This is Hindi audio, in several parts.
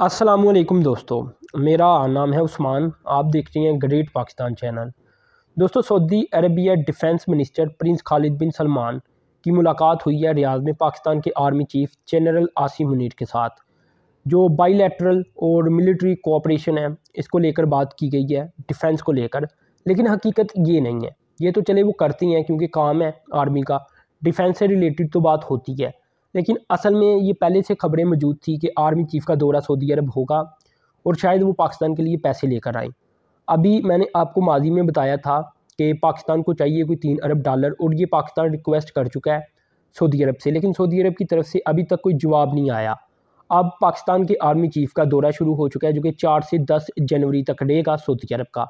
असलम दोस्तों मेरा नाम है उस्मान आप देख रहे हैं ग्रेट पाकिस्तान चैनल दोस्तों Saudi Arabia defence minister prince Khalid bin Salman की मुलाकात हुई है रियाज में पाकिस्तान के army chief general Asim Munir के साथ जो बाईलैटरल और मिलिट्री कोऑपरेशन है इसको लेकर बात की गई है डिफेंस को लेकर लेकिन हकीकत ये नहीं है ये तो चले वो करती हैं क्योंकि काम है आर्मी का डिफेंस से रिलेटेड तो बात होती है लेकिन असल में ये पहले से खबरें मौजूद थी कि आर्मी चीफ़ का दौरा सऊदी अरब होगा और शायद वो पाकिस्तान के लिए पैसे लेकर आए अभी मैंने आपको माजी में बताया था कि पाकिस्तान को चाहिए कोई तीन अरब डॉलर और ये पाकिस्तान रिक्वेस्ट कर चुका है सऊदी अरब से लेकिन सऊदी अरब की तरफ से अभी तक कोई जवाब नहीं आया अब पाकिस्तान के आर्मी चीफ़ का दौरा शुरू हो चुका है जो कि चार से दस जनवरी तक रहेगा सऊदी अरब का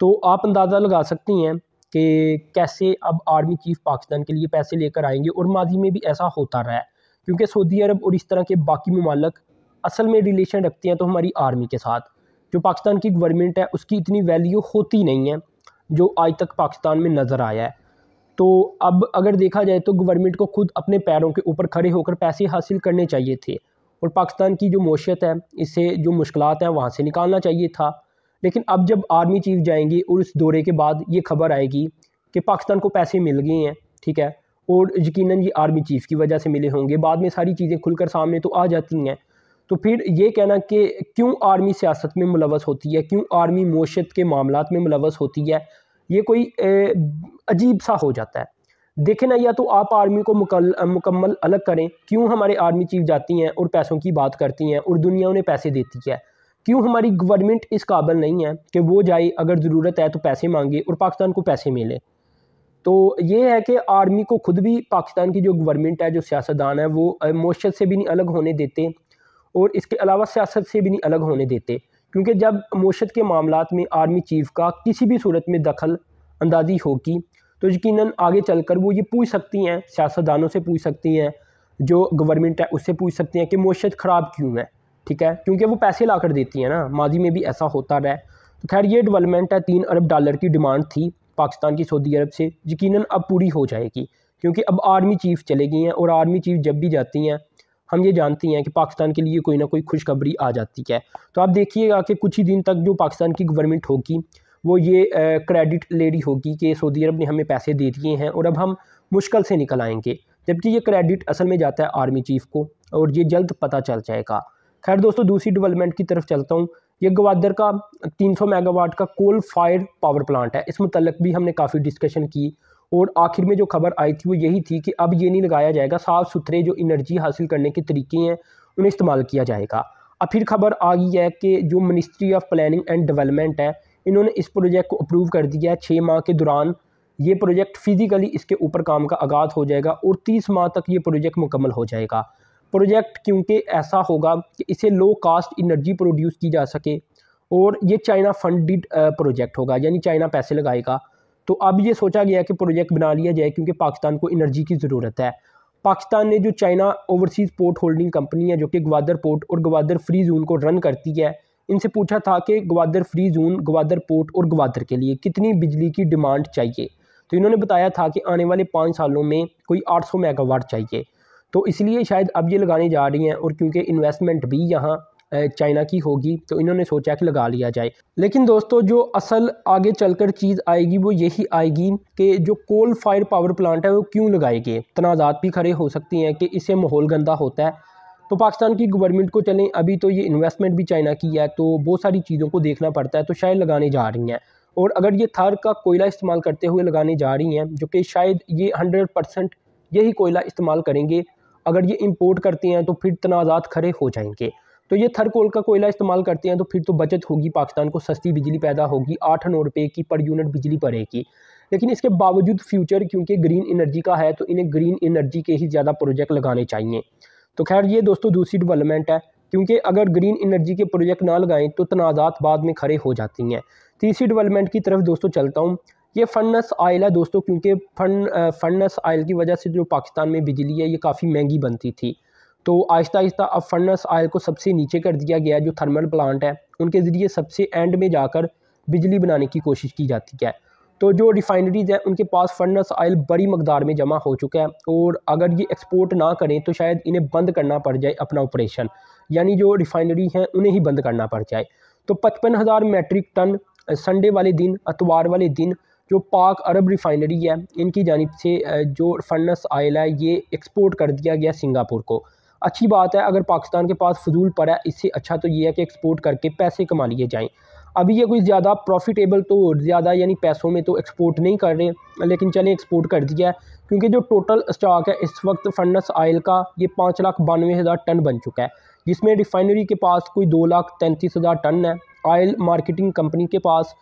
तो आप अंदाज़ा लगा सकती हैं कि कैसे अब आर्मी चीफ पाकिस्तान के लिए पैसे लेकर आएंगे और माजी में भी ऐसा होता रहा है क्योंकि सऊदी अरब और इस तरह के बाकी ममालक असल में रिलेशन रखते हैं तो हमारी आर्मी के साथ जो पाकिस्तान की गवर्नमेंट है उसकी इतनी वैल्यू होती नहीं है जो आज तक पाकिस्तान में नज़र आया है तो अब अगर देखा जाए तो गवर्नमेंट को खुद अपने पैरों के ऊपर खड़े होकर पैसे हासिल करने चाहिए थे और पाकिस्तान की जो मैशत है इससे जो मुश्किल हैं वहाँ से निकालना चाहिए था लेकिन अब जब आर्मी चीफ जाएंगे और इस दौरे के बाद ये खबर आएगी कि पाकिस्तान को पैसे मिल गए हैं ठीक है और यकीन ये आर्मी चीफ की वजह से मिले होंगे बाद में सारी चीज़ें खुलकर सामने तो आ जाती हैं तो फिर ये कहना कि क्यों आर्मी सियासत में मुलवस होती है क्यों आर्मी मोशत के मामला में मुलवस होती है ये कोई अजीब सा हो जाता है देखें ना या तो आप आर्मी को मुकल, मुकम्मल अलग करें क्यों हमारे आर्मी चीफ जाती हैं और पैसों की बात करती हैं और दुनिया उन्हें पैसे देती है क्यों हमारी गवर्नमेंट इस काबिल नहीं है कि वो जाए अगर ज़रूरत है तो पैसे मांगे और पाकिस्तान को पैसे मिले तो ये है कि आर्मी को खुद भी पाकिस्तान की जो गवर्नमेंट है जो सियासतदान है वो मोशत से भी नहीं अलग होने देते और इसके अलावा सियासत से भी नहीं अलग होने देते क्योंकि जब मोशत के मामला में आर्मी चीफ का किसी भी सूरत में दखल अंदाजी होगी तो यकीन आगे चल कर वो ये पूछ सकती हैं सियासतदानों से पूछ सकती हैं जो गवर्नमेंट है उससे पूछ सकती हैं कि मोशत ख़राब क्यों है ठीक है क्योंकि वो पैसे ला कर देती है ना माजी में भी ऐसा होता रहा तो खैर ये डेवलपमेंट है तीन अरब डॉलर की डिमांड थी पाकिस्तान की सऊदी अरब से यकीनन अब पूरी हो जाएगी क्योंकि अब आर्मी चीफ चले गई हैं और आर्मी चीफ जब भी जाती हैं हम ये जानती हैं कि पाकिस्तान के लिए कोई ना कोई खुशखबरी आ जाती है तो आप देखिएगा कि कुछ ही दिन तक जो पाकिस्तान की गवर्नमेंट होगी वो ये क्रेडिट ले रही होगी कि सऊदी अरब ने हमें पैसे दे दिए हैं और अब हम मुश्किल से निकल आएंगे जबकि ये क्रेडिट असल में जाता है आर्मी चीफ को और ये जल्द पता चल जाएगा खैर दोस्तों दूसरी डेवलपमेंट की तरफ चलता हूँ ये गवादर का 300 मेगावाट का कोल फायर पावर प्लांट है इस मुतलक भी हमने काफ़ी डिस्कशन की और आखिर में जो खबर आई थी वो यही थी कि अब ये नहीं लगाया जाएगा साफ़ सुथरे जो इनर्जी हासिल करने के तरीके हैं उन्हें इस्तेमाल किया जाएगा अब फिर खबर आ गई है कि जो ministry of planning and development है इन्होंने इस प्रोजेक्ट को अप्रूव कर दिया है छः माह के दौरान ये प्रोजेक्ट फिज़िकली इसके ऊपर काम का आगाज़ हो जाएगा और तीस माह तक ये प्रोजेक्ट मुकम्मल हो जाएगा प्रोजेक्ट क्योंकि ऐसा होगा कि इसे लो कास्ट इनर्जी प्रोड्यूस की जा सके और ये चाइना फंडेड प्रोजेक्ट होगा यानी चाइना पैसे लगाएगा तो अब ये सोचा गया कि प्रोजेक्ट बना लिया जाए क्योंकि पाकिस्तान को एनर्जी की ज़रूरत है पाकिस्तान ने जो China overseas port holding company है जो कि ग्वादर पोर्ट और ग्वादर फ्री जोन को रन करती है इनसे पूछा था कि Gwadar free zone Gwadar port और ग्वादर के लिए कितनी बिजली की डिमांड चाहिए तो इन्होंने बताया था कि आने वाले पाँच सालों में कोई आठ मेगावाट चाहिए तो इसलिए शायद अब ये लगाने जा रही हैं और क्योंकि इन्वेस्टमेंट भी यहाँ चाइना की होगी तो इन्होंने सोचा कि लगा लिया जाए लेकिन दोस्तों जो असल आगे चलकर चीज़ आएगी वो यही आएगी कि जो कोल फायर पावर प्लांट है वो क्यों लगाए गए तनाज़ात भी खड़े हो सकती हैं कि इससे माहौल गंदा होता है तो पाकिस्तान की गवर्नमेंट को चलें अभी तो ये इन्वेस्टमेंट भी चाइना की है तो बहुत सारी चीज़ों को देखना पड़ता है तो शायद लगाने जा रही हैं और अगर ये थार का कोयला इस्तेमाल करते हुए लगाने जा रही हैं जो कि शायद ये हंड्रेड परसेंट यही कोयला इस्तेमाल करेंगे अगर ये इम्पोर्ट करते हैं तो फिर तनाज़ात खड़े हो जाएंगे तो ये थर कोल का कोयला इस्तेमाल करते हैं तो फिर तो बचत होगी पाकिस्तान को सस्ती बिजली पैदा होगी आठ नौ रुपये की पर यूनिट बिजली पड़ेगी लेकिन इसके बावजूद फ्यूचर क्योंकि ग्रीन एनर्जी का है तो इन्हें ग्रीन एनर्जी के ही ज़्यादा प्रोजेक्ट लगाने चाहिए तो खैर ये दोस्तों दूसरी डेवलपमेंट है क्योंकि अगर ग्रीन एनर्जी के प्रोजेक्ट ना लगाएं तो तनाज़ात बाद में खड़े हो जाती हैं तीसरी डेवलपमेंट की तरफ दोस्तों चलता हूँ ये फर्नस आयल है दोस्तों क्योंकि फन फर्नस आयल की वजह से जो पाकिस्तान में बिजली है ये काफ़ी महंगी बनती थी तो आहिस्ता आहिस्ता अब फर्नस आयल को सबसे नीचे कर दिया गया जो थर्मल प्लांट है उनके ज़रिए सबसे एंड में जाकर बिजली बनाने की कोशिश की जाती है तो जो रिफाइनरीज़ हैं उनके पास फर्नस आयल बड़ी मकदार में जमा हो चुका है और अगर ये एक्सपोर्ट ना करें तो शायद इन्हें बंद करना पड़ जाए अपना ऑपरेशन यानी जो रिफाइनरी हैं उन्हें ही बंद करना पड़ जाए तो पचपन हज़ार मैट्रिक टन संडे वाले दिन अतवार वाले दिन जो पाक अरब रिफाइनरी है इनकी जानब से जो फर्नस आयल है ये एक्सपोर्ट कर दिया गया सिंगापुर को अच्छी बात है अगर पाकिस्तान के पास फजूल पड़ा है इससे अच्छा तो ये है कि एक्सपोर्ट करके पैसे कमा लिए जाएँ अभी ये कोई ज़्यादा प्रॉफिटेबल तो ज़्यादा यानी पैसों में तो एक्सपोर्ट नहीं कर रहे लेकिन चलें एक्सपोर्ट कर दिया है क्योंकि जो टोटल स्टॉक है इस वक्त फंडस आयल का ये पाँच लाख बानवे हज़ार टन बन चुका है जिसमें रिफाइनरी के पास कोई दो लाख तैंतीस हज़ार टन है आयल मार्केटिंग कंपनी के पास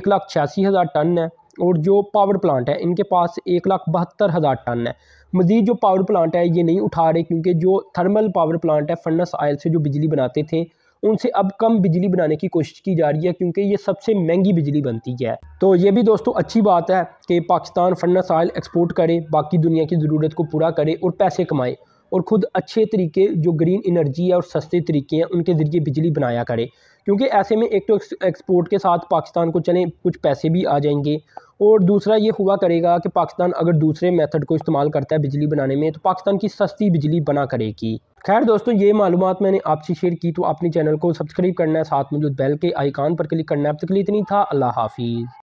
एक लाख छियासी हज़ार टन है और जो पावर प्लांट है इनके पास एक लाख बहत्तर हज़ार टन है मज़ीद जो पावर प्लांट है ये नहीं उठा रहे क्योंकि जो थर्मल पावर प्लांट है फनस आयल से जो बिजली बनाते थे उनसे अब कम बिजली बनाने की कोशिश की जा रही है क्योंकि ये सबसे महंगी बिजली बनती है तो ये भी दोस्तों अच्छी बात है कि पाकिस्तान फनस आयल एक्सपोर्ट करे बाकी दुनिया की ज़रूरत को पूरा करे और पैसे कमाए और ख़ुद अच्छे तरीके जो ग्रीन इनर्जी है और सस्ते तरीके हैं उनके ज़रिए बिजली बनाया करे क्योंकि ऐसे में एक तो एक्सपोर्ट के साथ पाकिस्तान को चलें कुछ पैसे भी आ जाएंगे और दूसरा ये हुआ करेगा कि पाकिस्तान अगर दूसरे मेथड को इस्तेमाल करता है बिजली बनाने में तो पाकिस्तान की सस्ती बिजली बना करेगी खैर दोस्तों ये मालूम मैंने आपसे शेयर की तो अपने चैनल को सब्सक्राइब करना है साथ में जो बेल के आइकान पर क्लिक करना है अब तक इतनी था अल्लाह हाफिज़